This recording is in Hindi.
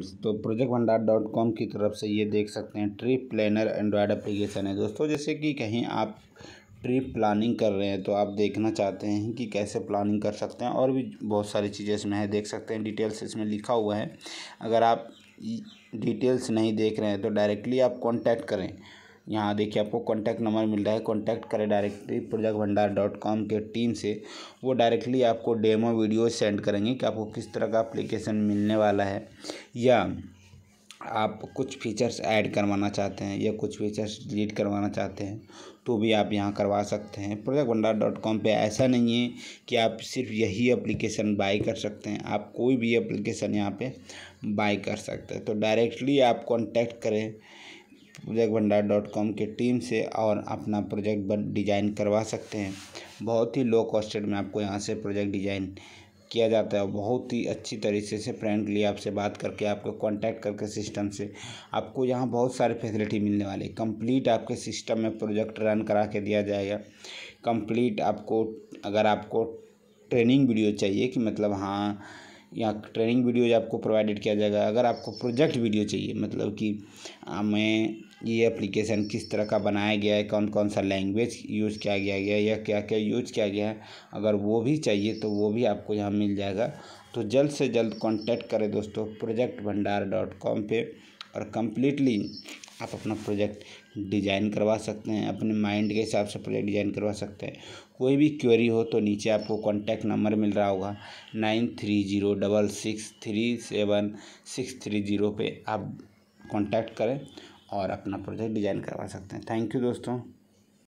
फ्रेंड्स तो project Bhandar dot dot com की तरफ से ये देख सकते हैं ट्रिप प्लानर एंड्रॉयड एप्लीकेशन है दोस्तों जैसे कि कहीं आप ट्रिप प्लानिंग कर रहे हैं तो आप देखना चाहते हैं कि कैसे प्लानिंग कर सकते हैं और भी बहुत सारी चीज़ें इसमें है देख सकते हैं डिटेल्स इसमें लिखा हुआ है अगर आप डिटेल्स नहीं देख रहे हैं तो डायरेक्टली आप कॉन्टैक्ट करें यहाँ देखिए आपको कॉन्टैक्ट नंबर मिल रहा है कॉन्टैक्ट करें directly project Bhandar dot com के टीम से वो डायरेक्टली आपको डेमो वीडियो सेंड करेंगे कि आपको किस तरह का अप्लीकेशन मिलने वाला है या आप कुछ फीचर्स ऐड करवाना चाहते हैं या कुछ फीचर्स डिलीट करवाना चाहते हैं तो भी आप यहाँ करवा सकते हैं प्रोजेक्ट भंडार डॉट कॉम पर ऐसा नहीं है कि आप सिर्फ यही एप्लीकेशन बाय कर सकते हैं आप कोई भी एप्लीकेशन यहाँ पे बाय कर सकते हैं तो डायरेक्टली आप कॉन्टैक्ट करें प्रोजेक्ट भंडार डॉट कॉम की टीम से और अपना प्रोजेक्ट डिज़ाइन करवा सकते हैं बहुत ही लो कॉस्टेड में आपको यहाँ से प्रोजेक्ट डिज़ाइन किया जाता है बहुत ही अच्छी तरीके से फ्रेंडली आपसे बात करके आपको कांटेक्ट करके सिस्टम से आपको यहाँ बहुत सारे फैसिलिटी मिलने वाली कंप्लीट आपके सिस्टम में प्रोजेक्ट रन करा के दिया जाएगा कंप्लीट आपको अगर आपको ट्रेनिंग वीडियो चाहिए कि मतलब हाँ यहाँ ट्रेनिंग वीडियोज आपको प्रोवाइडेड किया जाएगा अगर आपको प्रोजेक्ट वीडियो चाहिए मतलब कि हमें ये एप्लीकेशन किस तरह का बनाया गया है कौन कौन सा लैंग्वेज यूज़ किया गया है या क्या क्या यूज़ किया गया है अगर वो भी चाहिए तो वो भी आपको यहाँ मिल जाएगा तो जल्द से जल्द कॉन्टैक्ट करें दोस्तों प्रोजेक्ट भंडार डॉट कॉम पर और कम्प्लीटली आप अपना प्रोजेक्ट डिज़ाइन करवा सकते हैं अपने माइंड के हिसाब से प्रोजेक्ट डिज़ाइन करवा सकते हैं कोई भी क्वेरी हो तो नीचे आपको कॉन्टैक्ट नंबर मिल रहा होगा nine three zero double six three seven six three zero पर आप कॉन्टैक्ट करें और अपना प्रोजेक्ट डिज़ाइन करवा सकते हैं थैंक यू दोस्तों